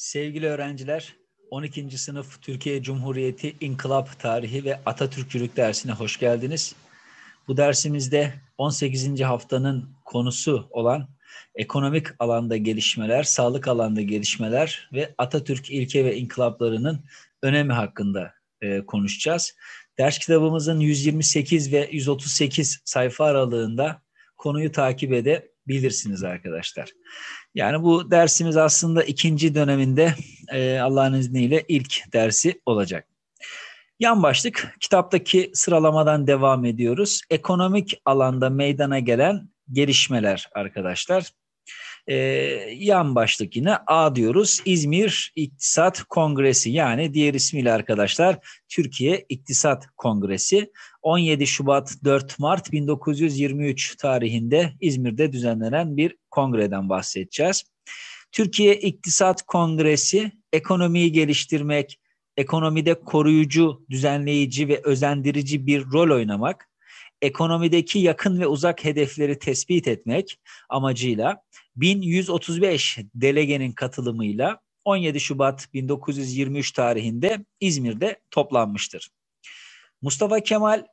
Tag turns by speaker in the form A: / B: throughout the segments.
A: Sevgili öğrenciler, 12. sınıf Türkiye Cumhuriyeti İnkılap Tarihi ve Atatürkçülük dersine hoş geldiniz. Bu dersimizde 18. haftanın konusu olan ekonomik alanda gelişmeler, sağlık alanda gelişmeler ve Atatürk ilke ve inkılaplarının önemi hakkında e, konuşacağız. Ders kitabımızın 128 ve 138 sayfa aralığında konuyu takip edebilirsiniz arkadaşlar. Yani bu dersimiz aslında ikinci döneminde e, Allah'ın izniyle ilk dersi olacak. Yan başlık kitaptaki sıralamadan devam ediyoruz. Ekonomik alanda meydana gelen gelişmeler arkadaşlar e, yan başlıkine A diyoruz. İzmir İktisat Kongresi yani diğer ismiyle arkadaşlar Türkiye İktisat Kongresi 17 Şubat 4 Mart 1923 tarihinde İzmir'de düzenlenen bir kongreden bahsedeceğiz. Türkiye İktisat Kongresi ekonomiyi geliştirmek, ekonomide koruyucu, düzenleyici ve özendirici bir rol oynamak, ekonomideki yakın ve uzak hedefleri tespit etmek amacıyla 1135 delegenin katılımıyla 17 Şubat 1923 tarihinde İzmir'de toplanmıştır. Mustafa Kemal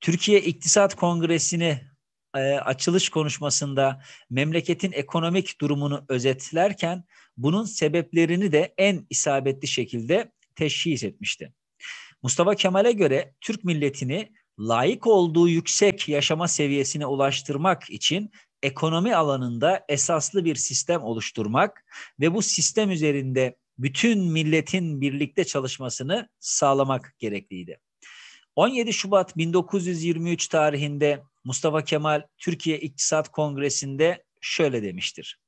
A: Türkiye İktisat Kongresi'ni e, açılış konuşmasında memleketin ekonomik durumunu özetlerken bunun sebeplerini de en isabetli şekilde teşhis etmişti. Mustafa Kemal'e göre Türk milletini layık olduğu yüksek yaşama seviyesine ulaştırmak için ekonomi alanında esaslı bir sistem oluşturmak ve bu sistem üzerinde bütün milletin birlikte çalışmasını sağlamak gerekliydi. 17 Şubat 1923 tarihinde Mustafa Kemal Türkiye İktisat Kongresi'nde şöyle demiştir.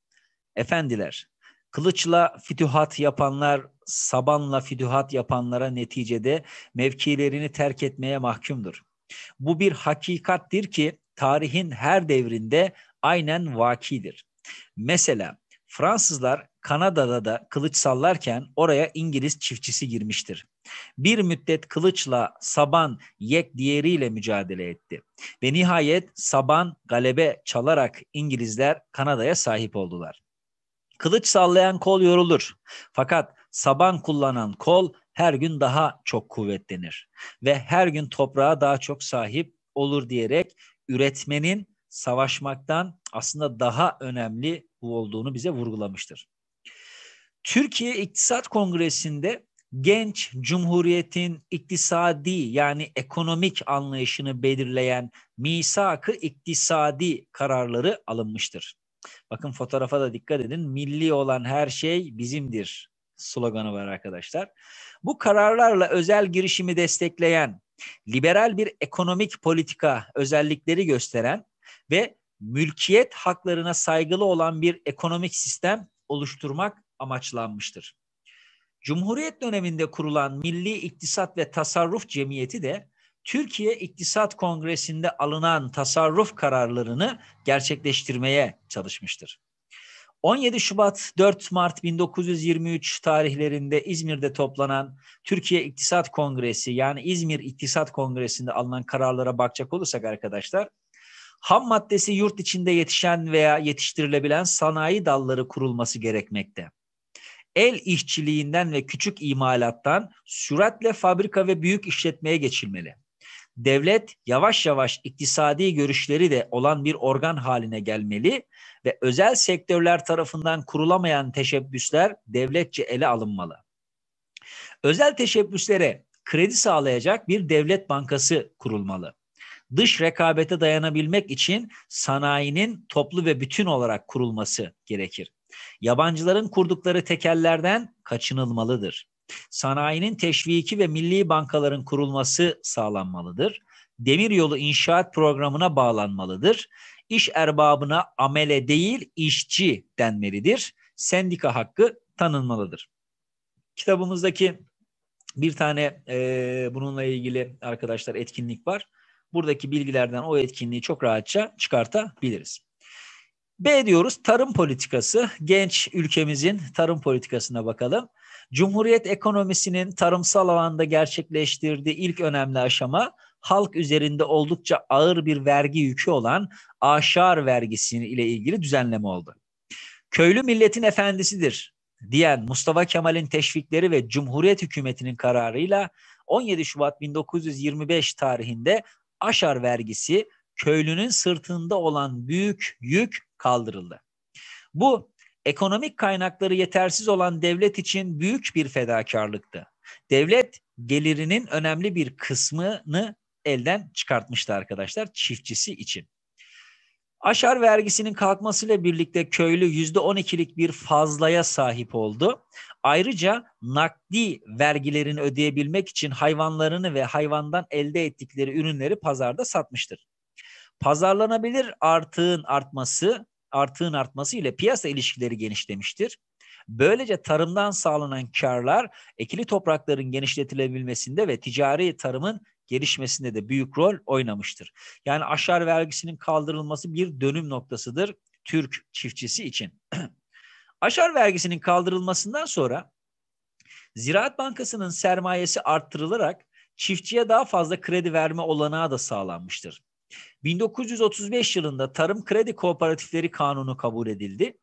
A: Efendiler, kılıçla fütühat yapanlar sabanla fütühat yapanlara neticede mevkilerini terk etmeye mahkumdur. Bu bir hakikattir ki tarihin her devrinde aynen vakidir. Mesela Fransızlar Kanada'da da kılıç sallarken oraya İngiliz çiftçisi girmiştir. Bir müddet kılıçla Saban yek diğeriyle mücadele etti. Ve nihayet Saban galebe çalarak İngilizler Kanada'ya sahip oldular. Kılıç sallayan kol yorulur. Fakat Saban kullanan kol her gün daha çok kuvvetlenir ve her gün toprağa daha çok sahip olur diyerek üretmenin savaşmaktan aslında daha önemli bu olduğunu bize vurgulamıştır. Türkiye İktisat Kongresi'nde genç cumhuriyetin iktisadi yani ekonomik anlayışını belirleyen misak-ı iktisadi kararları alınmıştır. Bakın fotoğrafa da dikkat edin. Milli olan her şey bizimdir sloganı var arkadaşlar. Bu kararlarla özel girişimi destekleyen, liberal bir ekonomik politika özellikleri gösteren ve mülkiyet haklarına saygılı olan bir ekonomik sistem oluşturmak amaçlanmıştır. Cumhuriyet döneminde kurulan Milli İktisat ve Tasarruf Cemiyeti de Türkiye İktisat Kongresi'nde alınan tasarruf kararlarını gerçekleştirmeye çalışmıştır. 17 Şubat 4 Mart 1923 tarihlerinde İzmir'de toplanan Türkiye İktisat Kongresi yani İzmir İktisat Kongresi'nde alınan kararlara bakacak olursak arkadaşlar ham maddesi yurt içinde yetişen veya yetiştirilebilen sanayi dalları kurulması gerekmekte. El işçiliğinden ve küçük imalattan süratle fabrika ve büyük işletmeye geçilmeli. Devlet yavaş yavaş iktisadi görüşleri de olan bir organ haline gelmeli ve özel sektörler tarafından kurulamayan teşebbüsler devletçe ele alınmalı. Özel teşebbüslere kredi sağlayacak bir devlet bankası kurulmalı dış rekabete dayanabilmek için sanayinin toplu ve bütün olarak kurulması gerekir. Yabancıların kurdukları tekellerden kaçınılmalıdır. Sanayinin teşviki ve milli bankaların kurulması sağlanmalıdır. Demiryolu inşaat programına bağlanmalıdır. İş erbabına amele değil işçi denmelidir. Sendika hakkı tanınmalıdır. Kitabımızdaki bir tane e, bununla ilgili arkadaşlar etkinlik var buradaki bilgilerden o etkinliği çok rahatça çıkartabiliriz. B diyoruz tarım politikası. Genç ülkemizin tarım politikasına bakalım. Cumhuriyet ekonomisinin tarımsal alanda gerçekleştirdiği ilk önemli aşama halk üzerinde oldukça ağır bir vergi yükü olan aşar vergisi ile ilgili düzenleme oldu. Köylü milletin efendisidir diyen Mustafa Kemal'in teşvikleri ve Cumhuriyet hükümetinin kararıyla 17 Şubat 1925 tarihinde aşar vergisi köylünün sırtında olan büyük yük kaldırıldı. Bu ekonomik kaynakları yetersiz olan devlet için büyük bir fedakarlıktı. Devlet gelirinin önemli bir kısmını elden çıkartmıştı arkadaşlar çiftçisi için. Aşar vergisinin kalkmasıyla birlikte köylü %12'lik bir fazlaya sahip oldu. Ayrıca nakdi vergilerini ödeyebilmek için hayvanlarını ve hayvandan elde ettikleri ürünleri pazarda satmıştır. Pazarlanabilir artığın artması, artığın artması ile piyasa ilişkileri genişlemiştir. Böylece tarımdan sağlanan karlar ekili toprakların genişletilebilmesinde ve ticari tarımın gelişmesinde de büyük rol oynamıştır. Yani aşar vergisinin kaldırılması bir dönüm noktasıdır Türk çiftçisi için. aşar vergisinin kaldırılmasından sonra Ziraat Bankası'nın sermayesi arttırılarak çiftçiye daha fazla kredi verme olanağı da sağlanmıştır. 1935 yılında Tarım Kredi Kooperatifleri Kanunu kabul edildi.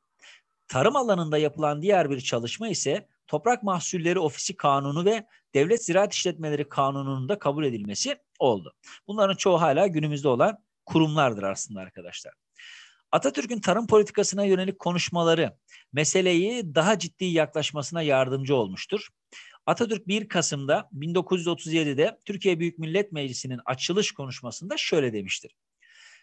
A: Tarım alanında yapılan diğer bir çalışma ise Toprak Mahsulleri Ofisi Kanunu ve Devlet Ziraat İşletmeleri Kanunu'nun da kabul edilmesi oldu. Bunların çoğu hala günümüzde olan kurumlardır aslında arkadaşlar. Atatürk'ün tarım politikasına yönelik konuşmaları meseleyi daha ciddi yaklaşmasına yardımcı olmuştur. Atatürk 1 Kasım'da 1937'de Türkiye Büyük Millet Meclisi'nin açılış konuşmasında şöyle demiştir.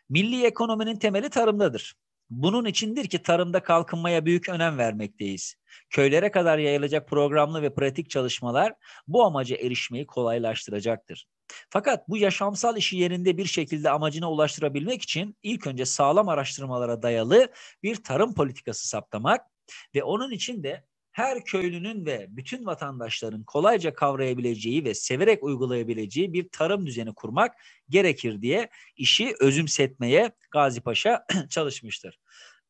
A: Milli ekonominin temeli tarımdadır. Bunun içindir ki tarımda kalkınmaya büyük önem vermekteyiz. Köylere kadar yayılacak programlı ve pratik çalışmalar bu amaca erişmeyi kolaylaştıracaktır. Fakat bu yaşamsal işi yerinde bir şekilde amacına ulaştırabilmek için ilk önce sağlam araştırmalara dayalı bir tarım politikası saptamak ve onun için de her köylünün ve bütün vatandaşların kolayca kavrayabileceği ve severek uygulayabileceği bir tarım düzeni kurmak gerekir diye işi özümsetmeye Gazi Paşa çalışmıştır.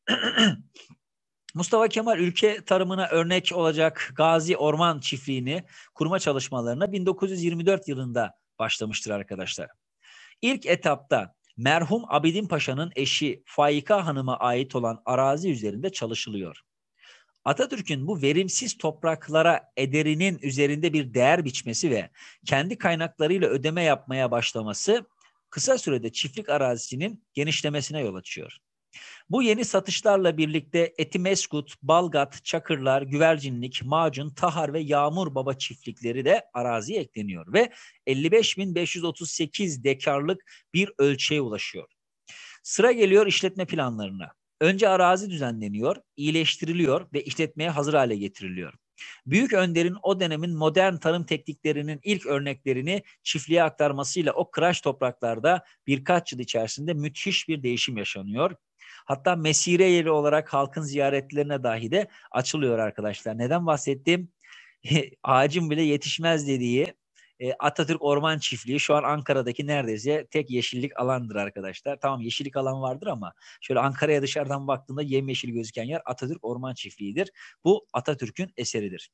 A: Mustafa Kemal ülke tarımına örnek olacak Gazi Orman Çiftliği'ni kurma çalışmalarına 1924 yılında başlamıştır arkadaşlar. İlk etapta merhum Abidin Paşa'nın eşi Faika Hanım'a ait olan arazi üzerinde çalışılıyor. Atatürk'ün bu verimsiz topraklara ederinin üzerinde bir değer biçmesi ve kendi kaynaklarıyla ödeme yapmaya başlaması kısa sürede çiftlik arazisinin genişlemesine yol açıyor. Bu yeni satışlarla birlikte Etimeskut, Balgat, Çakırlar, Güvercinlik, Macun, Tahar ve Yağmur Baba çiftlikleri de araziye ekleniyor ve 55.538 dekarlık bir ölçüye ulaşıyor. Sıra geliyor işletme planlarına. Önce arazi düzenleniyor, iyileştiriliyor ve işletmeye hazır hale getiriliyor. Büyük Önder'in o dönemin modern tarım tekniklerinin ilk örneklerini çiftliğe aktarmasıyla o kıraç topraklarda birkaç yıl içerisinde müthiş bir değişim yaşanıyor. Hatta mesire yeri olarak halkın ziyaretlerine dahi de açılıyor arkadaşlar. Neden bahsettim? Ağacın bile yetişmez dediği e, Atatürk Orman Çiftliği şu an Ankara'daki neredeyse tek yeşillik alandır arkadaşlar. Tamam yeşillik alan vardır ama şöyle Ankara'ya dışarıdan baktığında yemyeşil gözüken yer Atatürk Orman Çiftliği'dir. Bu Atatürk'ün eseridir.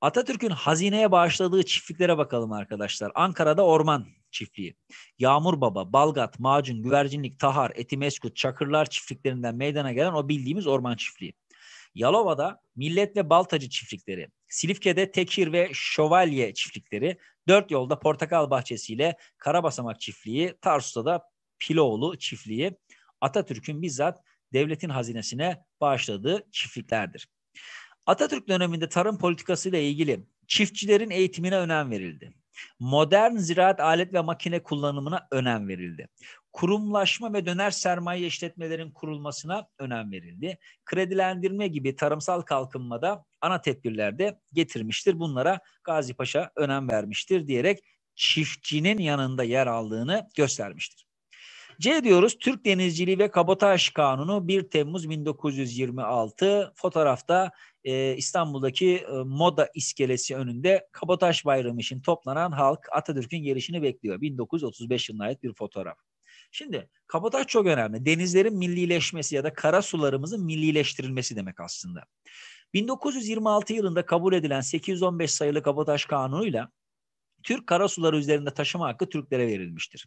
A: Atatürk'ün hazineye bağışladığı çiftliklere bakalım arkadaşlar. Ankara'da orman çiftliği. Yağmur Baba, Balgat, Macun, Güvercinlik, Tahar, Etimeskut, Çakırlar çiftliklerinden meydana gelen o bildiğimiz orman çiftliği. Yalova'da Millet ve Baltacı çiftlikleri, Silifke'de Tekir ve Şövalye çiftlikleri, Dört Yolda Portakal Bahçesi ile Karabasamak çiftliği, Tarsus'ta da Piloğlu çiftliği Atatürk'ün bizzat devletin hazinesine bağışladığı çiftliklerdir. Atatürk döneminde tarım politikası ile ilgili çiftçilerin eğitimine önem verildi. Modern ziraat alet ve makine kullanımına önem verildi kurumlaşma ve döner sermaye işletmelerin kurulmasına önem verildi. Kredilendirme gibi tarımsal kalkınmada ana tedbirlerde getirmiştir. Bunlara Gazi Paşa önem vermiştir diyerek çiftçinin yanında yer aldığını göstermiştir. C diyoruz Türk Denizciliği ve Kabotaj Kanunu 1 Temmuz 1926 fotoğrafta e, İstanbul'daki e, Moda iskelesi önünde Kabotaj Bayramı için toplanan halk Atatürk'ün gelişini bekliyor. 1935 yılına ait bir fotoğraf. Şimdi kabotaj çok önemli. Denizlerin millileşmesi ya da kara sularımızın millileştirilmesi demek aslında. 1926 yılında kabul edilen 815 sayılı kabotaj kanunuyla Türk karasuları üzerinde taşıma hakkı Türklere verilmiştir.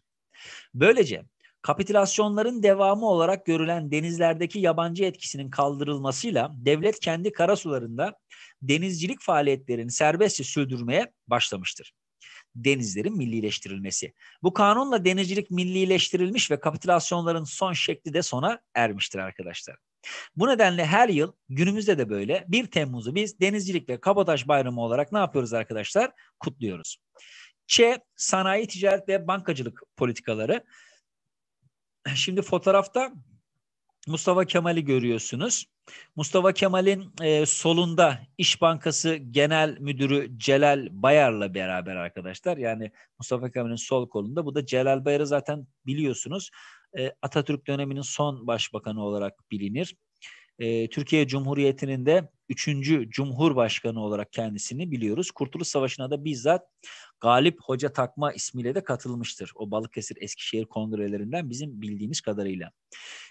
A: Böylece kapitülasyonların devamı olarak görülen denizlerdeki yabancı etkisinin kaldırılmasıyla devlet kendi karasularında denizcilik faaliyetlerini serbestçe sürdürmeye başlamıştır denizlerin millileştirilmesi. Bu kanunla denizcilik millileştirilmiş ve kapitülasyonların son şekli de sona ermiştir arkadaşlar. Bu nedenle her yıl günümüzde de böyle 1 Temmuz'u biz denizcilik ve kabotaj bayramı olarak ne yapıyoruz arkadaşlar? Kutluyoruz. Ç. Sanayi, ticaret ve bankacılık politikaları. Şimdi fotoğrafta Mustafa Kemal'i görüyorsunuz. Mustafa Kemal'in e, solunda İş Bankası Genel Müdürü Celal Bayar'la beraber arkadaşlar. Yani Mustafa Kemal'in sol kolunda. Bu da Celal Bayar'ı zaten biliyorsunuz. E, Atatürk döneminin son başbakanı olarak bilinir. E, Türkiye Cumhuriyeti'nin de üçüncü Cumhurbaşkanı olarak kendisini biliyoruz. Kurtuluş Savaşı'na da bizzat Galip Hoca Takma ismiyle de katılmıştır. O Balıkesir Eskişehir kongrelerinden bizim bildiğimiz kadarıyla.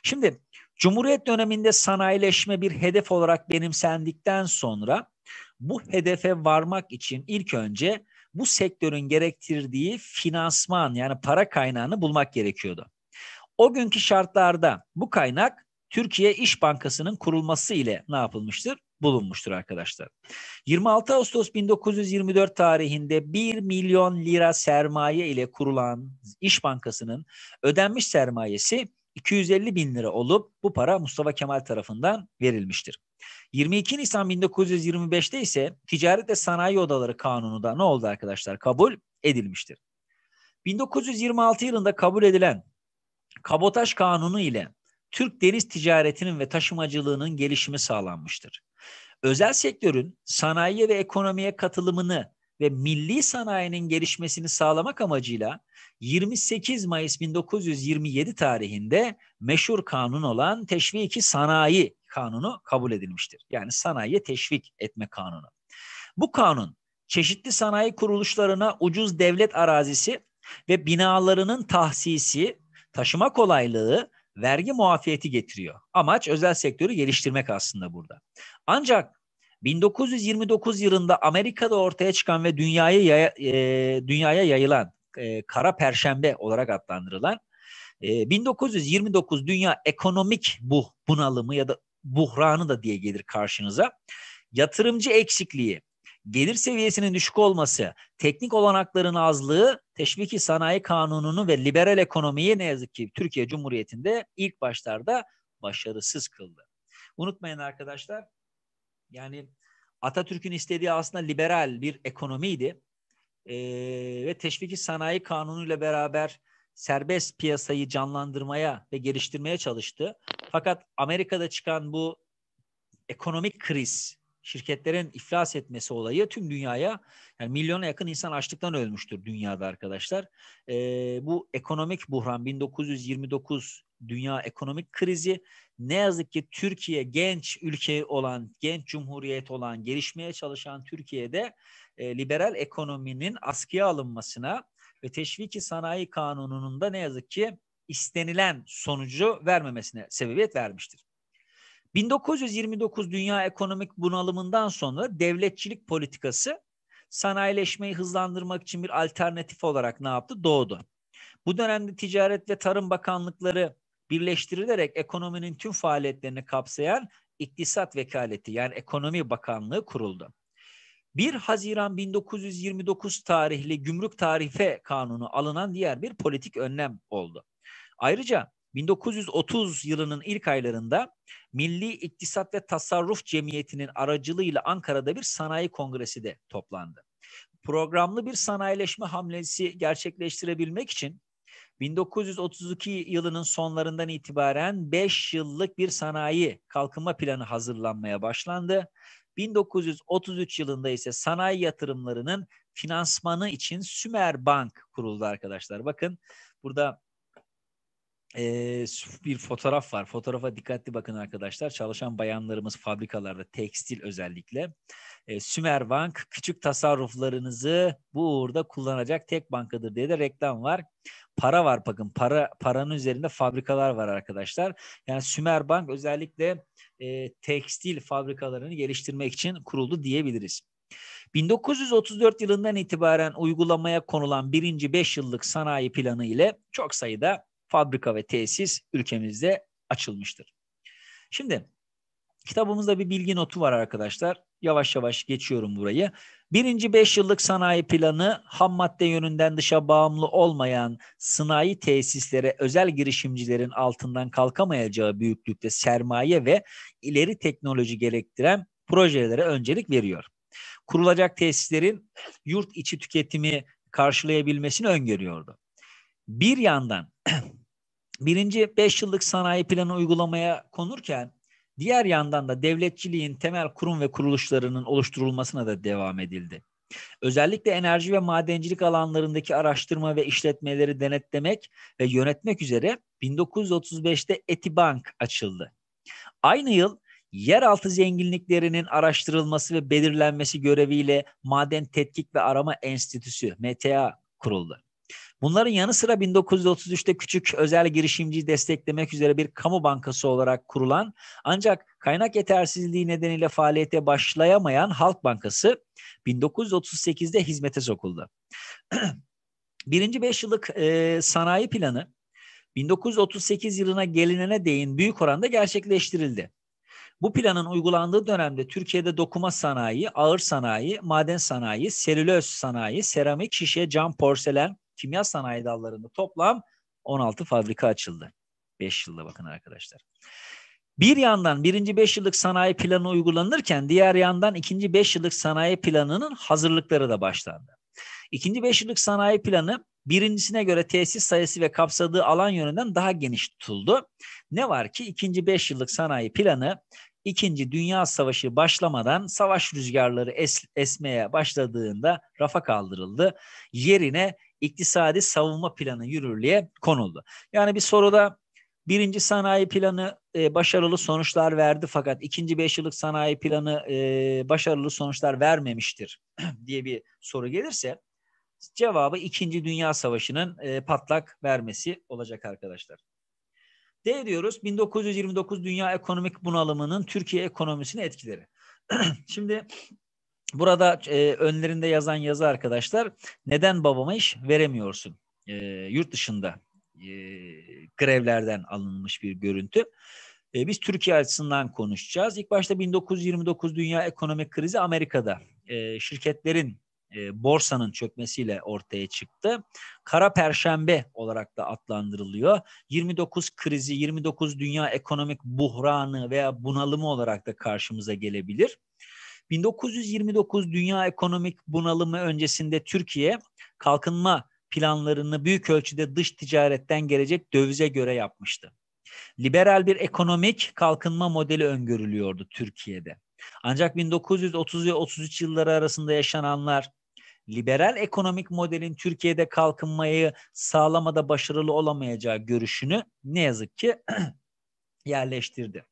A: Şimdi Cumhuriyet döneminde sanayileşme bir hedef olarak benimsendikten sonra bu hedefe varmak için ilk önce bu sektörün gerektirdiği finansman yani para kaynağını bulmak gerekiyordu. O günkü şartlarda bu kaynak Türkiye İş Bankası'nın kurulması ile ne yapılmıştır? Bulunmuştur arkadaşlar. 26 Ağustos 1924 tarihinde 1 milyon lira sermaye ile kurulan İş Bankası'nın ödenmiş sermayesi 250 bin lira olup bu para Mustafa Kemal tarafından verilmiştir. 22 Nisan 1925'te ise Ticaret ve Sanayi Odaları Kanunu da ne oldu arkadaşlar? Kabul edilmiştir. 1926 yılında kabul edilen Kabotaj Kanunu ile Türk deniz ticaretinin ve taşımacılığının gelişimi sağlanmıştır. Özel sektörün sanayiye ve ekonomiye katılımını ve milli sanayinin gelişmesini sağlamak amacıyla 28 Mayıs 1927 tarihinde meşhur kanun olan Teşviki Sanayi Kanunu kabul edilmiştir. Yani sanayiye teşvik etme kanunu. Bu kanun çeşitli sanayi kuruluşlarına ucuz devlet arazisi ve binalarının tahsisi, taşıma kolaylığı, vergi muafiyeti getiriyor. Amaç özel sektörü geliştirmek aslında burada. Ancak 1929 yılında Amerika'da ortaya çıkan ve dünyaya yaya, e, dünyaya yayılan e, Kara Perşembe olarak adlandırılan e, 1929 dünya ekonomik bu bunalımı ya da buhranı da diye gelir karşınıza. Yatırımcı eksikliği, gelir seviyesinin düşük olması, teknik olanakların azlığı, teşviki sanayi kanununu ve liberal ekonomiyi ne yazık ki Türkiye Cumhuriyeti'nde ilk başlarda başarısız kıldı. Unutmayın arkadaşlar yani Atatürk'ün istediği aslında liberal bir ekonomiydi. E, ve teşviki sanayi kanunuyla beraber serbest piyasayı canlandırmaya ve geliştirmeye çalıştı. Fakat Amerika'da çıkan bu ekonomik kriz, şirketlerin iflas etmesi olayı tüm dünyaya yani milyona yakın insan açlıktan ölmüştür dünyada arkadaşlar. E, bu ekonomik buhran 1929 dünya ekonomik krizi ne yazık ki Türkiye genç ülke olan, genç cumhuriyet olan, gelişmeye çalışan Türkiye'de e, liberal ekonominin askıya alınmasına ve teşviki sanayi kanununun da ne yazık ki istenilen sonucu vermemesine sebebiyet vermiştir. 1929 dünya ekonomik bunalımından sonra devletçilik politikası sanayileşmeyi hızlandırmak için bir alternatif olarak ne yaptı? Doğdu. Bu dönemde Ticaret ve Tarım Bakanlıkları birleştirilerek ekonominin tüm faaliyetlerini kapsayan İktisat Vekaleti yani Ekonomi Bakanlığı kuruldu. 1 Haziran 1929 tarihli Gümrük Tarife Kanunu alınan diğer bir politik önlem oldu. Ayrıca 1930 yılının ilk aylarında Milli İktisat ve Tasarruf Cemiyeti'nin aracılığıyla Ankara'da bir sanayi kongresi de toplandı. Programlı bir sanayileşme hamlesi gerçekleştirebilmek için 1932 yılının sonlarından itibaren 5 yıllık bir sanayi kalkınma planı hazırlanmaya başlandı. 1933 yılında ise sanayi yatırımlarının finansmanı için Sümer Bank kuruldu arkadaşlar. Bakın burada e, bir fotoğraf var. Fotoğrafa dikkatli bakın arkadaşlar. Çalışan bayanlarımız fabrikalarda tekstil özellikle. E, Sümer Bank küçük tasarruflarınızı bu uğurda kullanacak tek bankadır diye de reklam var. Para var bakın para paranın üzerinde fabrikalar var arkadaşlar. Yani Sümer Bank özellikle e, tekstil fabrikalarını geliştirmek için kuruldu diyebiliriz. 1934 yılından itibaren uygulamaya konulan birinci 5 yıllık sanayi planı ile çok sayıda fabrika ve tesis ülkemizde açılmıştır. Şimdi kitabımızda bir bilgi notu var arkadaşlar. Yavaş yavaş geçiyorum burayı. Birinci 5 yıllık sanayi planı ham madde yönünden dışa bağımlı olmayan sanayi tesislere özel girişimcilerin altından kalkamayacağı büyüklükte sermaye ve ileri teknoloji gerektiren projelere öncelik veriyor. Kurulacak tesislerin yurt içi tüketimi karşılayabilmesini öngörüyordu. Bir yandan birinci 5 yıllık sanayi planı uygulamaya konurken diğer yandan da devletçiliğin temel kurum ve kuruluşlarının oluşturulmasına da devam edildi. Özellikle enerji ve madencilik alanlarındaki araştırma ve işletmeleri denetlemek ve yönetmek üzere 1935'te Etibank açıldı. Aynı yıl yeraltı zenginliklerinin araştırılması ve belirlenmesi göreviyle Maden Tetkik ve Arama Enstitüsü MTA kuruldu. Bunların yanı sıra 1933'te küçük özel girişimciyi desteklemek üzere bir kamu bankası olarak kurulan ancak kaynak yetersizliği nedeniyle faaliyete başlayamayan Halk Bankası 1938'de hizmete sokuldu. Birinci beş yıllık e, sanayi planı 1938 yılına gelinene değin büyük oranda gerçekleştirildi. Bu planın uygulandığı dönemde Türkiye'de dokuma sanayi, ağır sanayi, maden sanayi, selüloz sanayi, seramik, şişe, cam, porselen, kimya sanayi dallarında toplam 16 fabrika açıldı. 5 yılda bakın arkadaşlar. Bir yandan birinci 5 yıllık sanayi planı uygulanırken diğer yandan ikinci 5 yıllık sanayi planının hazırlıkları da başlandı. İkinci 5 yıllık sanayi planı birincisine göre tesis sayısı ve kapsadığı alan yönünden daha geniş tutuldu. Ne var ki ikinci 5 yıllık sanayi planı ikinci Dünya Savaşı başlamadan savaş rüzgarları es, esmeye başladığında rafa kaldırıldı. Yerine iktisadi savunma planı yürürlüğe konuldu. Yani bir soruda birinci sanayi planı e, başarılı sonuçlar verdi fakat ikinci beş yıllık sanayi planı e, başarılı sonuçlar vermemiştir diye bir soru gelirse cevabı ikinci Dünya Savaşı'nın e, patlak vermesi olacak arkadaşlar. D diyoruz 1929 Dünya Ekonomik Bunalımının Türkiye ekonomisine etkileri. Şimdi Burada e, önlerinde yazan yazı arkadaşlar neden babama iş veremiyorsun? E, yurt dışında e, grevlerden alınmış bir görüntü. E, biz Türkiye açısından konuşacağız. İlk başta 1929 dünya ekonomik krizi Amerika'da e, şirketlerin e, borsanın çökmesiyle ortaya çıktı. Kara Perşembe olarak da adlandırılıyor. 29 krizi, 29 dünya ekonomik buhranı veya bunalımı olarak da karşımıza gelebilir. 1929 dünya ekonomik bunalımı öncesinde Türkiye kalkınma planlarını büyük ölçüde dış ticaretten gelecek dövize göre yapmıştı. Liberal bir ekonomik kalkınma modeli öngörülüyordu Türkiye'de. Ancak 1930 ve 33 yılları arasında yaşananlar liberal ekonomik modelin Türkiye'de kalkınmayı sağlamada başarılı olamayacağı görüşünü ne yazık ki yerleştirdi.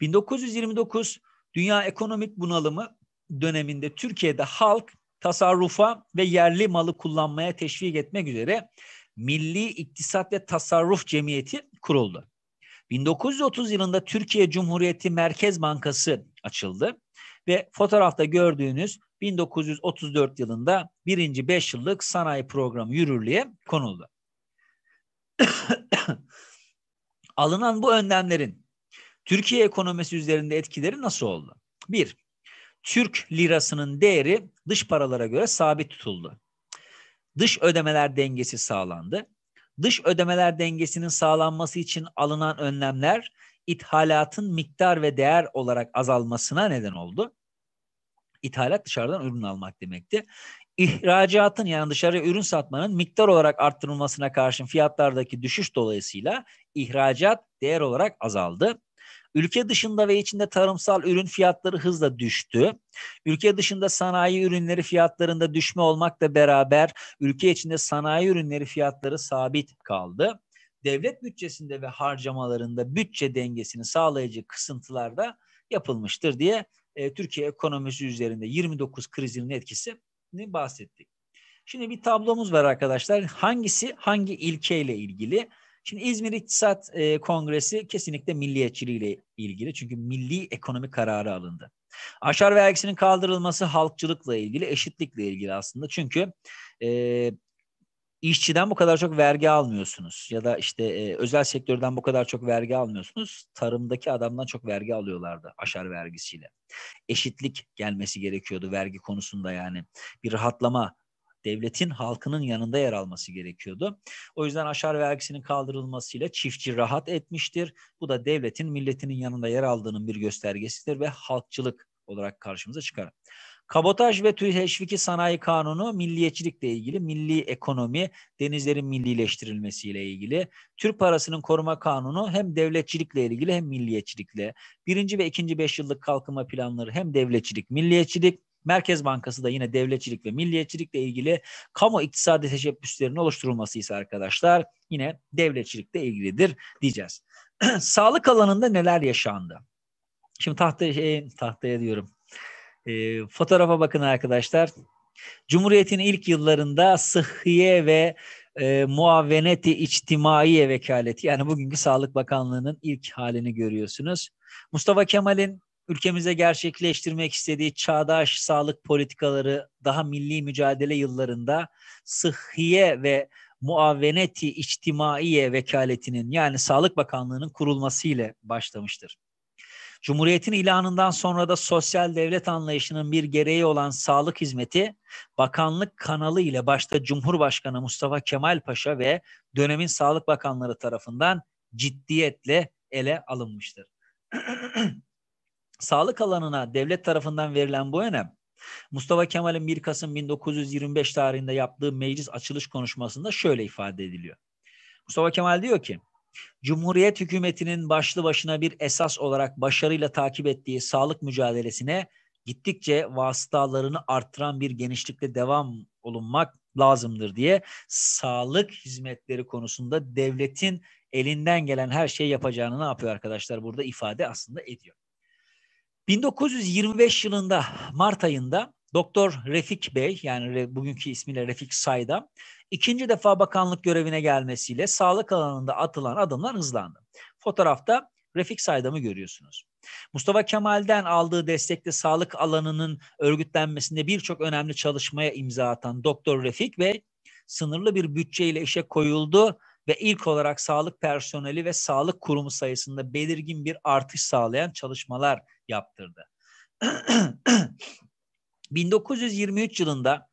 A: 1929 Dünya ekonomik bunalımı döneminde Türkiye'de halk tasarrufa ve yerli malı kullanmaya teşvik etmek üzere Milli İktisat ve Tasarruf Cemiyeti kuruldu. 1930 yılında Türkiye Cumhuriyeti Merkez Bankası açıldı ve fotoğrafta gördüğünüz 1934 yılında birinci 5 yıllık sanayi programı yürürlüğe konuldu. Alınan bu önlemlerin Türkiye ekonomisi üzerinde etkileri nasıl oldu? Bir, Türk lirasının değeri dış paralara göre sabit tutuldu. Dış ödemeler dengesi sağlandı. Dış ödemeler dengesinin sağlanması için alınan önlemler ithalatın miktar ve değer olarak azalmasına neden oldu. İthalat dışarıdan ürün almak demekti. İhracatın yani dışarıya ürün satmanın miktar olarak arttırılmasına karşın fiyatlardaki düşüş dolayısıyla ihracat değer olarak azaldı. Ülke dışında ve içinde tarımsal ürün fiyatları hızla düştü. Ülke dışında sanayi ürünleri fiyatlarında düşme olmakla beraber ülke içinde sanayi ürünleri fiyatları sabit kaldı. Devlet bütçesinde ve harcamalarında bütçe dengesini sağlayıcı kısıntılar da yapılmıştır diye e, Türkiye ekonomisi üzerinde 29 krizinin etkisini bahsettik. Şimdi bir tablomuz var arkadaşlar. Hangisi hangi ilkeyle ilgili? Şimdi İzmir İktisat e, Kongresi kesinlikle milliyetçiliğiyle ilgili. Çünkü milli ekonomi kararı alındı. Aşar vergisinin kaldırılması halkçılıkla ilgili, eşitlikle ilgili aslında. Çünkü e, işçiden bu kadar çok vergi almıyorsunuz ya da işte e, özel sektörden bu kadar çok vergi almıyorsunuz. Tarımdaki adamdan çok vergi alıyorlardı aşar vergisiyle. Eşitlik gelmesi gerekiyordu vergi konusunda yani bir rahatlama devletin halkının yanında yer alması gerekiyordu. O yüzden aşar vergisinin kaldırılmasıyla çiftçi rahat etmiştir. Bu da devletin milletinin yanında yer aldığının bir göstergesidir ve halkçılık olarak karşımıza çıkar. Kabotaj ve teşviki sanayi kanunu milliyetçilikle ilgili, milli ekonomi, denizlerin millileştirilmesiyle ilgili. Türk parasının koruma kanunu hem devletçilikle ilgili hem milliyetçilikle. Birinci ve ikinci beş yıllık kalkınma planları hem devletçilik, milliyetçilik. Merkez Bankası da yine devletçilik ve milliyetçilikle ilgili kamu iktisadi teşebbüslerinin oluşturulması ise arkadaşlar yine devletçilikle ilgilidir diyeceğiz. Sağlık alanında neler yaşandı? Şimdi tahtaya, şey, tahtaya diyorum. E, fotoğrafa bakın arkadaşlar. Cumhuriyet'in ilk yıllarında sıhhiye ve e, muaveneti içtimaiye vekaleti yani bugünkü Sağlık Bakanlığı'nın ilk halini görüyorsunuz. Mustafa Kemal'in ülkemize gerçekleştirmek istediği çağdaş sağlık politikaları daha milli mücadele yıllarında sıhhiye ve muavveneti içtimaiye vekaletinin yani Sağlık Bakanlığı'nın kurulması ile başlamıştır. Cumhuriyetin ilanından sonra da sosyal devlet anlayışının bir gereği olan sağlık hizmeti bakanlık kanalı ile başta Cumhurbaşkanı Mustafa Kemal Paşa ve dönemin sağlık bakanları tarafından ciddiyetle ele alınmıştır. Sağlık alanına devlet tarafından verilen bu önem Mustafa Kemal'in 1 Kasım 1925 tarihinde yaptığı meclis açılış konuşmasında şöyle ifade ediliyor. Mustafa Kemal diyor ki, Cumhuriyet hükümetinin başlı başına bir esas olarak başarıyla takip ettiği sağlık mücadelesine gittikçe vasıtalarını arttıran bir genişlikte devam olunmak lazımdır diye sağlık hizmetleri konusunda devletin elinden gelen her şeyi yapacağını ne yapıyor arkadaşlar burada ifade aslında ediyor. 1925 yılında Mart ayında Doktor Refik Bey yani bugünkü ismiyle Refik Sayda ikinci defa bakanlık görevine gelmesiyle sağlık alanında atılan adımlar hızlandı. Fotoğrafta Refik Saydam'ı görüyorsunuz. Mustafa Kemal'den aldığı destekle sağlık alanının örgütlenmesinde birçok önemli çalışmaya imza atan Doktor Refik Bey sınırlı bir bütçeyle işe koyuldu ve ilk olarak sağlık personeli ve sağlık kurumu sayısında belirgin bir artış sağlayan çalışmalar yaptırdı. 1923 yılında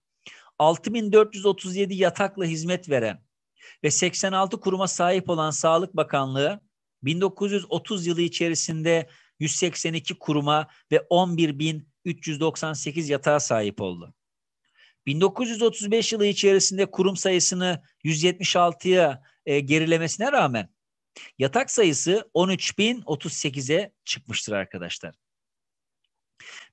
A: 6437 yatakla hizmet veren ve 86 kuruma sahip olan Sağlık Bakanlığı 1930 yılı içerisinde 182 kuruma ve 11.398 yatağa sahip oldu. 1935 yılı içerisinde kurum sayısını 176'ya e, gerilemesine rağmen yatak sayısı 13.038'e çıkmıştır arkadaşlar.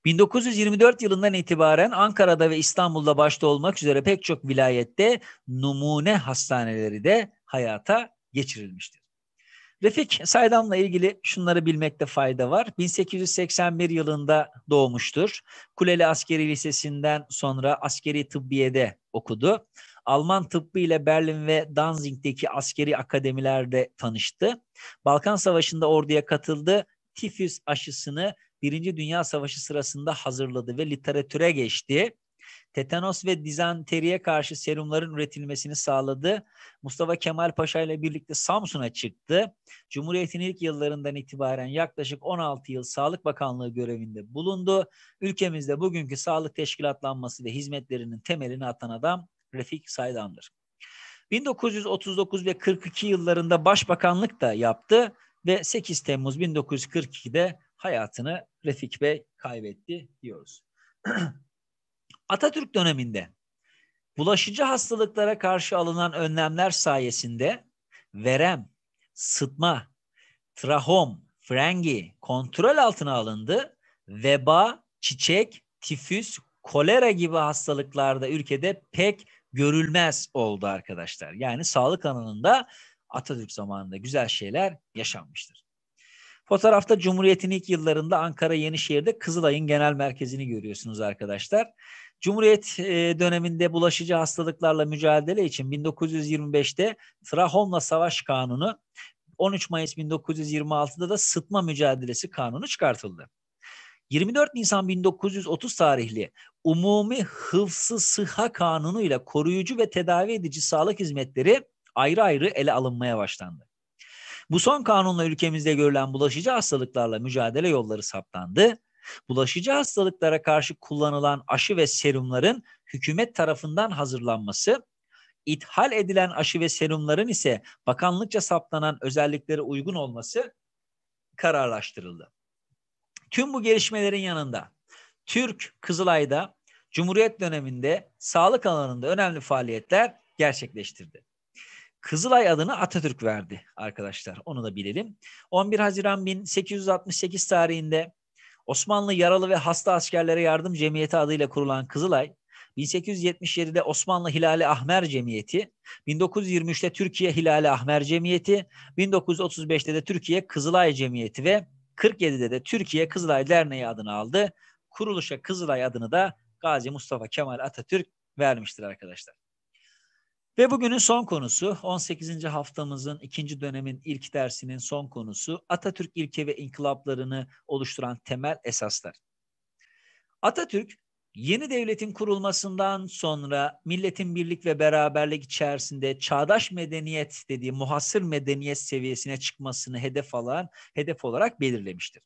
A: 1924 yılından itibaren Ankara'da ve İstanbul'da başta olmak üzere pek çok vilayette numune hastaneleri de hayata geçirilmiştir. Refik Saydam'la ilgili şunları bilmekte fayda var. 1881 yılında doğmuştur. Kuleli Askeri Lisesi'nden sonra askeri tıbbiyede okudu. Alman tıbbı ile Berlin ve Danzig'deki askeri akademilerde tanıştı. Balkan Savaşı'nda orduya katıldı. Tifüs aşısını Birinci Dünya Savaşı sırasında hazırladı ve literatüre geçti tetanos ve dizanteriye karşı serumların üretilmesini sağladı. Mustafa Kemal Paşa ile birlikte Samsun'a çıktı. Cumhuriyet'in ilk yıllarından itibaren yaklaşık 16 yıl Sağlık Bakanlığı görevinde bulundu. Ülkemizde bugünkü sağlık teşkilatlanması ve hizmetlerinin temelini atan adam Refik Saydam'dır. 1939 ve 42 yıllarında başbakanlık da yaptı ve 8 Temmuz 1942'de hayatını Refik Bey kaybetti diyoruz. Atatürk döneminde bulaşıcı hastalıklara karşı alınan önlemler sayesinde verem, sıtma, trahom, frengi kontrol altına alındı. Veba, çiçek, tifüs, kolera gibi hastalıklarda ülkede pek görülmez oldu arkadaşlar. Yani sağlık alanında Atatürk zamanında güzel şeyler yaşanmıştır. Fotoğrafta Cumhuriyet'in ilk yıllarında Ankara Yenişehir'de Kızılay'ın genel merkezini görüyorsunuz arkadaşlar. Cumhuriyet e, döneminde bulaşıcı hastalıklarla mücadele için 1925'te Trahomla Savaş Kanunu, 13 Mayıs 1926'da da Sıtma Mücadelesi Kanunu çıkartıldı. 24 Nisan 1930 tarihli Umumi Hıfzı Sıha Kanunu ile koruyucu ve tedavi edici sağlık hizmetleri ayrı ayrı ele alınmaya başlandı. Bu son kanunla ülkemizde görülen bulaşıcı hastalıklarla mücadele yolları saptandı bulaşıcı hastalıklara karşı kullanılan aşı ve serumların hükümet tarafından hazırlanması, ithal edilen aşı ve serumların ise bakanlıkça saptanan özelliklere uygun olması kararlaştırıldı. Tüm bu gelişmelerin yanında Türk Kızılay'da Cumhuriyet döneminde sağlık alanında önemli faaliyetler gerçekleştirdi. Kızılay adını Atatürk verdi arkadaşlar. Onu da bilelim. 11 Haziran 1868 tarihinde Osmanlı yaralı ve hasta askerlere yardım cemiyeti adıyla kurulan Kızılay, 1877'de Osmanlı Hilali Ahmer Cemiyeti, 1923'te Türkiye Hilali Ahmer Cemiyeti, 1935'te de Türkiye Kızılay Cemiyeti ve 47'de de Türkiye Kızılay Derneği adını aldı. Kuruluşa Kızılay adını da Gazi Mustafa Kemal Atatürk vermiştir arkadaşlar. Ve bugünün son konusu 18. haftamızın ikinci dönemin ilk dersinin son konusu Atatürk ilke ve inkılaplarını oluşturan temel esaslar. Atatürk yeni devletin kurulmasından sonra milletin birlik ve beraberlik içerisinde çağdaş medeniyet dediği muhasır medeniyet seviyesine çıkmasını hedef alan hedef olarak belirlemiştir.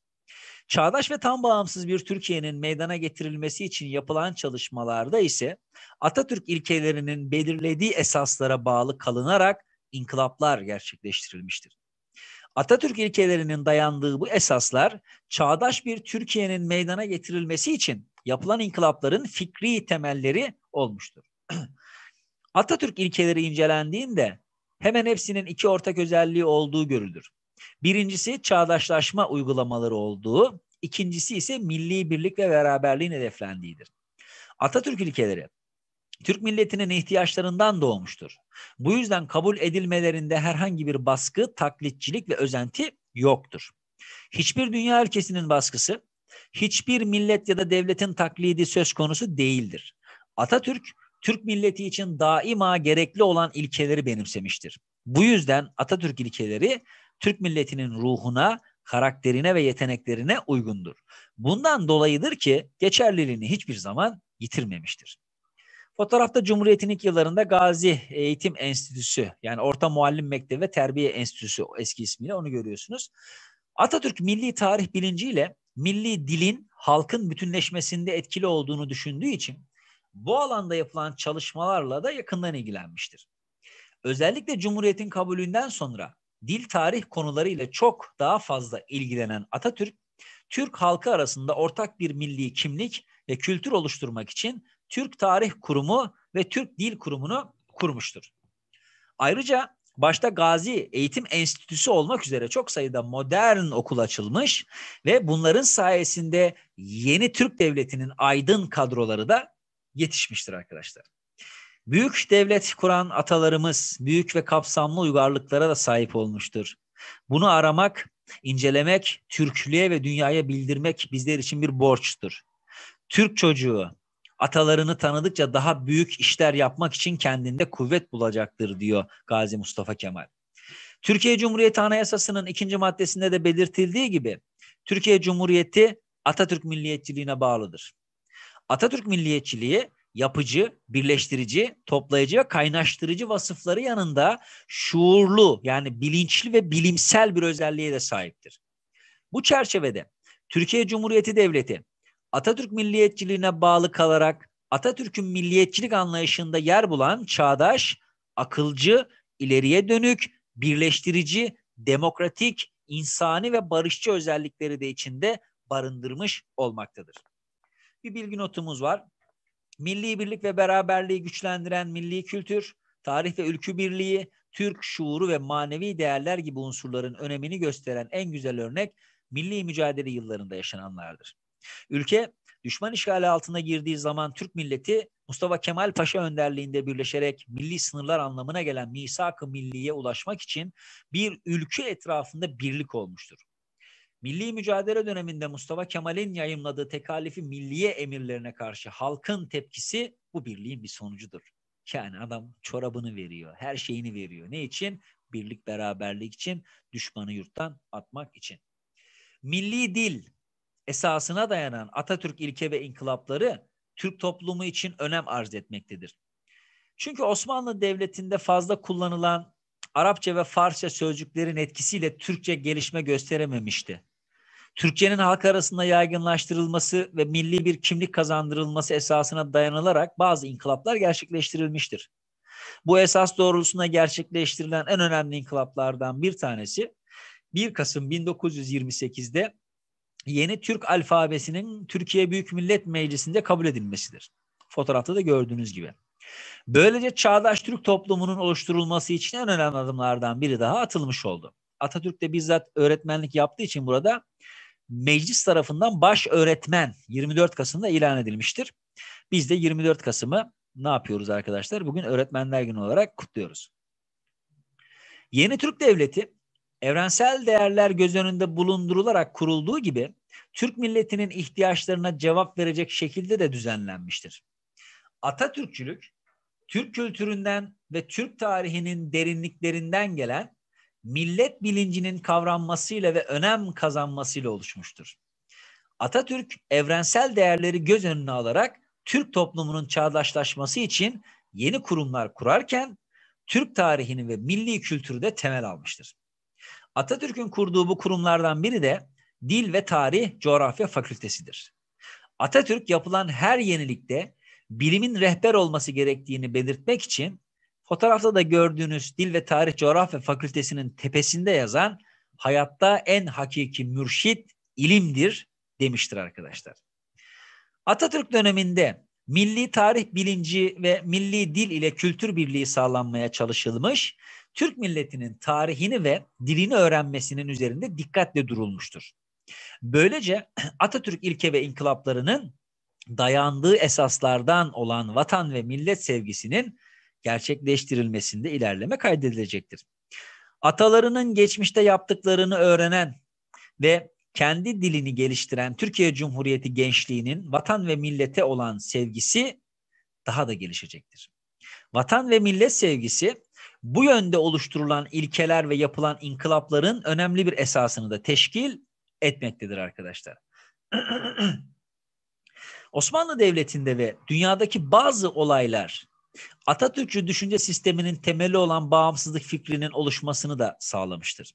A: Çağdaş ve tam bağımsız bir Türkiye'nin meydana getirilmesi için yapılan çalışmalarda ise Atatürk ilkelerinin belirlediği esaslara bağlı kalınarak inkılaplar gerçekleştirilmiştir. Atatürk ilkelerinin dayandığı bu esaslar çağdaş bir Türkiye'nin meydana getirilmesi için yapılan inkılapların fikri temelleri olmuştur. Atatürk ilkeleri incelendiğinde hemen hepsinin iki ortak özelliği olduğu görülür. Birincisi çağdaşlaşma uygulamaları olduğu, ikincisi ise milli birlik ve beraberliğin hedeflendiğidir. Atatürk ülkeleri Türk milletinin ihtiyaçlarından doğmuştur. Bu yüzden kabul edilmelerinde herhangi bir baskı, taklitçilik ve özenti yoktur. Hiçbir dünya ülkesinin baskısı, hiçbir millet ya da devletin taklidi söz konusu değildir. Atatürk, Türk milleti için daima gerekli olan ilkeleri benimsemiştir. Bu yüzden Atatürk ilkeleri Türk milletinin ruhuna, karakterine ve yeteneklerine uygundur. Bundan dolayıdır ki geçerliliğini hiçbir zaman yitirmemiştir. Fotoğrafta Cumhuriyet'in ilk yıllarında Gazi Eğitim Enstitüsü yani Orta Muallim Mektebi ve Terbiye Enstitüsü eski ismiyle onu görüyorsunuz. Atatürk milli tarih bilinciyle milli dilin halkın bütünleşmesinde etkili olduğunu düşündüğü için bu alanda yapılan çalışmalarla da yakından ilgilenmiştir. Özellikle Cumhuriyet'in kabulünden sonra dil tarih konularıyla çok daha fazla ilgilenen Atatürk, Türk halkı arasında ortak bir milli kimlik ve kültür oluşturmak için Türk Tarih Kurumu ve Türk Dil Kurumu'nu kurmuştur. Ayrıca başta Gazi Eğitim Enstitüsü olmak üzere çok sayıda modern okul açılmış ve bunların sayesinde yeni Türk Devleti'nin aydın kadroları da yetişmiştir arkadaşlar. Büyük devlet kuran atalarımız büyük ve kapsamlı uygarlıklara da sahip olmuştur. Bunu aramak, incelemek, Türklüğe ve dünyaya bildirmek bizler için bir borçtur. Türk çocuğu atalarını tanıdıkça daha büyük işler yapmak için kendinde kuvvet bulacaktır diyor Gazi Mustafa Kemal. Türkiye Cumhuriyeti Anayasası'nın ikinci maddesinde de belirtildiği gibi Türkiye Cumhuriyeti Atatürk milliyetçiliğine bağlıdır. Atatürk milliyetçiliği yapıcı, birleştirici, toplayıcı ve kaynaştırıcı vasıfları yanında şuurlu yani bilinçli ve bilimsel bir özelliğe de sahiptir. Bu çerçevede Türkiye Cumhuriyeti Devleti Atatürk milliyetçiliğine bağlı kalarak Atatürk'ün milliyetçilik anlayışında yer bulan çağdaş, akılcı, ileriye dönük, birleştirici, demokratik, insani ve barışçı özellikleri de içinde barındırmış olmaktadır. Bir bilgi notumuz var milli birlik ve beraberliği güçlendiren milli kültür, tarih ve ülkü birliği, Türk şuuru ve manevi değerler gibi unsurların önemini gösteren en güzel örnek milli mücadele yıllarında yaşananlardır. Ülke düşman işgali altına girdiği zaman Türk milleti Mustafa Kemal Paşa önderliğinde birleşerek milli sınırlar anlamına gelen misak-ı milliye ulaşmak için bir ülke etrafında birlik olmuştur. Milli mücadele döneminde Mustafa Kemal'in yayımladığı tekalifi milliye emirlerine karşı halkın tepkisi bu birliğin bir sonucudur. Yani adam çorabını veriyor, her şeyini veriyor. Ne için? Birlik beraberlik için, düşmanı yurttan atmak için. Milli dil esasına dayanan Atatürk ilke ve inkılapları Türk toplumu için önem arz etmektedir. Çünkü Osmanlı Devleti'nde fazla kullanılan Arapça ve Farsça sözcüklerin etkisiyle Türkçe gelişme gösterememişti. Türkçenin halk arasında yaygınlaştırılması ve milli bir kimlik kazandırılması esasına dayanılarak bazı inkılaplar gerçekleştirilmiştir. Bu esas doğrultusunda gerçekleştirilen en önemli inkılaplardan bir tanesi 1 Kasım 1928'de yeni Türk alfabesinin Türkiye Büyük Millet Meclisi'nde kabul edilmesidir. Fotoğrafta da gördüğünüz gibi. Böylece çağdaş Türk toplumunun oluşturulması için en önemli adımlardan biri daha atılmış oldu. Atatürk de bizzat öğretmenlik yaptığı için burada meclis tarafından baş öğretmen 24 Kasım'da ilan edilmiştir. Biz de 24 Kasım'ı ne yapıyoruz arkadaşlar? Bugün Öğretmenler Günü olarak kutluyoruz. Yeni Türk Devleti evrensel değerler göz önünde bulundurularak kurulduğu gibi Türk milletinin ihtiyaçlarına cevap verecek şekilde de düzenlenmiştir. Atatürkçülük, Türk kültüründen ve Türk tarihinin derinliklerinden gelen millet bilincinin kavranmasıyla ve önem kazanmasıyla oluşmuştur. Atatürk evrensel değerleri göz önüne alarak Türk toplumunun çağdaşlaşması için yeni kurumlar kurarken Türk tarihini ve milli kültürü de temel almıştır. Atatürk'ün kurduğu bu kurumlardan biri de Dil ve Tarih Coğrafya Fakültesidir. Atatürk yapılan her yenilikte bilimin rehber olması gerektiğini belirtmek için Fotoğrafta da gördüğünüz Dil ve Tarih Coğrafya Fakültesinin tepesinde yazan hayatta en hakiki mürşit ilimdir demiştir arkadaşlar. Atatürk döneminde milli tarih bilinci ve milli dil ile kültür birliği sağlanmaya çalışılmış, Türk milletinin tarihini ve dilini öğrenmesinin üzerinde dikkatle durulmuştur. Böylece Atatürk ilke ve inkılaplarının dayandığı esaslardan olan vatan ve millet sevgisinin gerçekleştirilmesinde ilerleme kaydedilecektir. Atalarının geçmişte yaptıklarını öğrenen ve kendi dilini geliştiren Türkiye Cumhuriyeti gençliğinin vatan ve millete olan sevgisi daha da gelişecektir. Vatan ve millet sevgisi bu yönde oluşturulan ilkeler ve yapılan inkılapların önemli bir esasını da teşkil etmektedir arkadaşlar. Osmanlı Devleti'nde ve dünyadaki bazı olaylar Atatürkçü düşünce sisteminin temeli olan bağımsızlık fikrinin oluşmasını da sağlamıştır.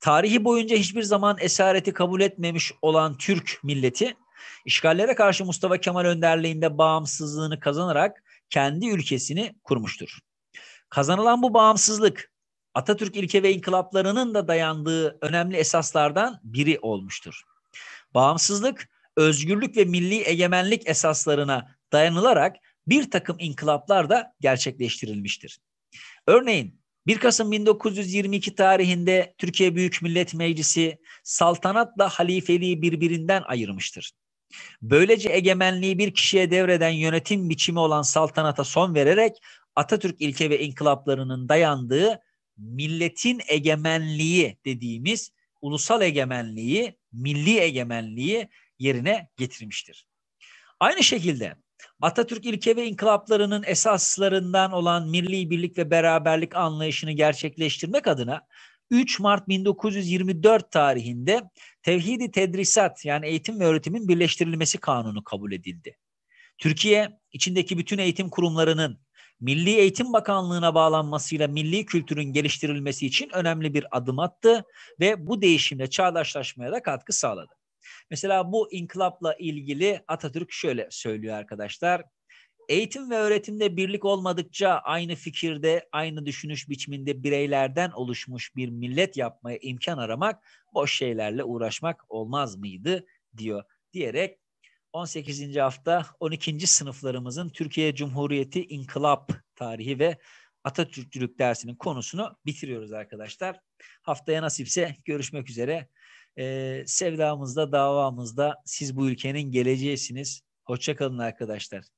A: Tarihi boyunca hiçbir zaman esareti kabul etmemiş olan Türk milleti, işgallere karşı Mustafa Kemal önderliğinde bağımsızlığını kazanarak kendi ülkesini kurmuştur. Kazanılan bu bağımsızlık Atatürk ilke ve inkılaplarının da dayandığı önemli esaslardan biri olmuştur. Bağımsızlık, özgürlük ve milli egemenlik esaslarına dayanılarak bir takım inkılaplar da gerçekleştirilmiştir. Örneğin 1 Kasım 1922 tarihinde Türkiye Büyük Millet Meclisi saltanatla halifeliği birbirinden ayırmıştır. Böylece egemenliği bir kişiye devreden yönetim biçimi olan saltanata son vererek Atatürk ilke ve inkılaplarının dayandığı milletin egemenliği dediğimiz ulusal egemenliği, milli egemenliği yerine getirmiştir. Aynı şekilde Atatürk ilke ve inkılaplarının esaslarından olan milli birlik ve beraberlik anlayışını gerçekleştirmek adına 3 Mart 1924 tarihinde Tevhidi Tedrisat yani eğitim ve öğretimin birleştirilmesi kanunu kabul edildi. Türkiye içindeki bütün eğitim kurumlarının Milli Eğitim Bakanlığı'na bağlanmasıyla milli kültürün geliştirilmesi için önemli bir adım attı ve bu değişimle çağdaşlaşmaya da katkı sağladı. Mesela bu inkılapla ilgili Atatürk şöyle söylüyor arkadaşlar. Eğitim ve öğretimde birlik olmadıkça aynı fikirde, aynı düşünüş biçiminde bireylerden oluşmuş bir millet yapmaya imkan aramak, boş şeylerle uğraşmak olmaz mıydı diyor diyerek 18. hafta 12. sınıflarımızın Türkiye Cumhuriyeti İnkılap tarihi ve Atatürkçülük dersinin konusunu bitiriyoruz arkadaşlar. Haftaya nasipse görüşmek üzere sevdamızda, davamızda siz bu ülkenin geleceğisiniz. Hoşçakalın arkadaşlar.